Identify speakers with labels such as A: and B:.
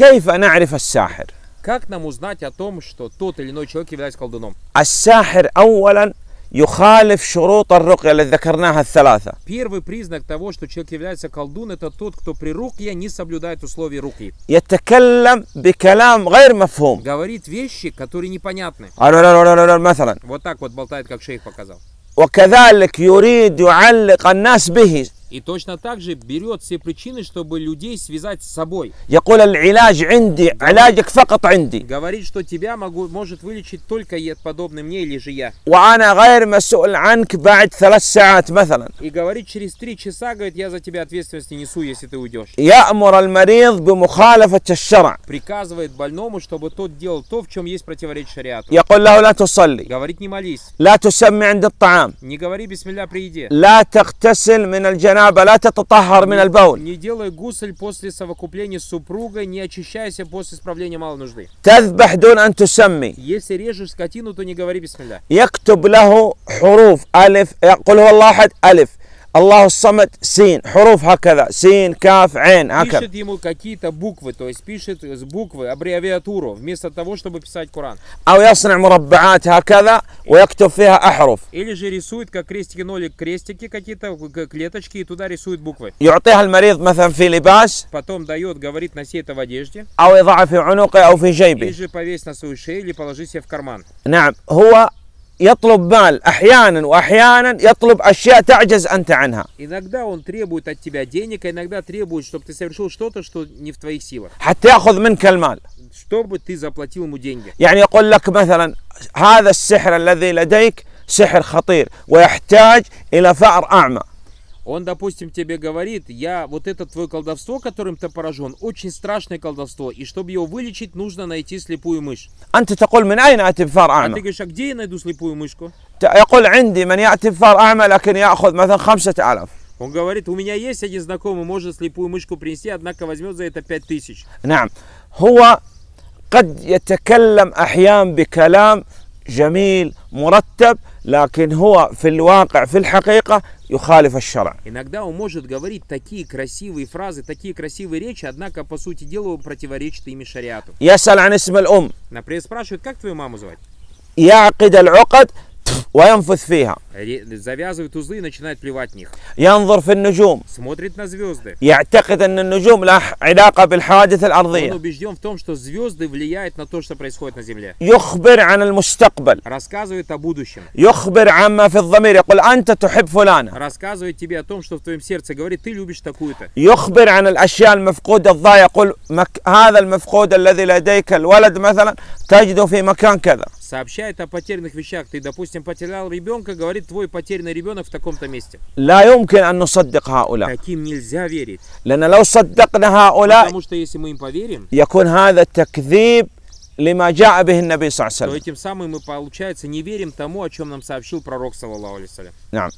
A: كيف نعرف الساحر؟
B: Как нам узнать о том, что тот или иной человек является колдуном?
A: الساحر أولا يخالف شروط الرقية التي ذكرناها الثلاثة.
B: Первый признак того, что человек является колдун, это тот, кто при рукье не соблюдает условия руки.
A: يتكلم بكلام غير مفهوم.
B: Говорит вещи, которые непонятны. مثلا. Вот так вот болтает, как шейх показал.
A: وكذلك يريد يعلق الناس به
B: И точно так же берет все причины, чтобы людей связать с собой.
A: Говорит,
B: что тебя могу, может вылечить только подобный мне или же я. И говорит, через три часа, говорит, я за тебя ответственность несу, если ты уйдешь.
A: Приказывает
B: больному, чтобы тот делал то, в чем есть противоречие шариату.
A: Говорит, не молись. Не
B: говори бисмилля при еде не делай гусль после совокупления с супругой, не очищайся после исправления малой нужды. تذبح دون أن
A: تسمي
B: если режешь скотину, то не говори бисмилля.
A: Яктуб له حروف ألف يقول هو الله Аллаху Самад Син. Хуруф хакада. Син, каф, айн. Хакада. Пишет
B: ему какие-то буквы, то есть пишет с буквы аббревиатуру, вместо того, чтобы писать Коран.
A: Ау ясна мураббаат хакада, ويكتب فيها أحرف
B: Или же рисует как крестики нолик крестики какие-то, клеточки, и туда рисует буквы. Юатиха المريض مثلا في لباس Потом дает, говорит, носи это в одежде.
A: Ау ида'а фи унука, ау фи джейби. Или
B: же повесь на свою шею, или положи себе в карман.
A: Наам. Хуа يطلب مال احيانا واحيانا يطلب اشياء تعجز انت عنها.
B: Иногда он требует от тебя денег, иногда требует, чтобы ты совершил что-то, что не в твоих силах.
A: حتى ياخذ منك المال.
B: Чтобы ты заплатил ему деньги.
A: يعني يقول لك مثلا هذا السحر الذي لديك سحر خطير ويحتاج الى فأر اعمى.
B: Он, допустим, тебе говорит, я вот это твое колдовство, которым ты поражен, очень страшное колдовство, и чтобы его вылечить, нужно найти слепую мышь.
A: А ты говоришь,
B: а где я найду слепую мышку? Он говорит, у меня есть один знакомый, может слепую мышку принести, однако возьмет за это 5000.
A: نعم. هو قد يتكلم أحيان بكلام جميل مرتب لكن هو في الواقع في الحقيقة يخالف الشرع
B: Иногда он может говорить такие красивые фразы, такие красивые речи, однако, по сути дела, он противоречит ими шариату. يسأل
A: عن اسم الأم.
B: Например, спрашивает, как твою маму звать?
A: يعقد العقد وينفث فيها ينظر في النجوم يعتقد أن النجوم لها علاقة بالحوادث الأرضية يخبر عن المستقبل يخبر عما في الضمير يقول أنت تحب فلانة يخبر عن الأشياء المفقودة الضائع يقول هذا المفقود الذي لديك الولد مثلا تجده في مكان كذا
B: сообщает о потерянных вещах. Ты, допустим, потерял ребенка, говорит, твой потерянный ребенок в таком-то месте. Таким нельзя верить. Потому что если мы им поверим,
A: лима джаа бихи наби То
B: этим самым мы, получается, не верим тому, о чем нам сообщил пророк, саллаллаху алейсалям.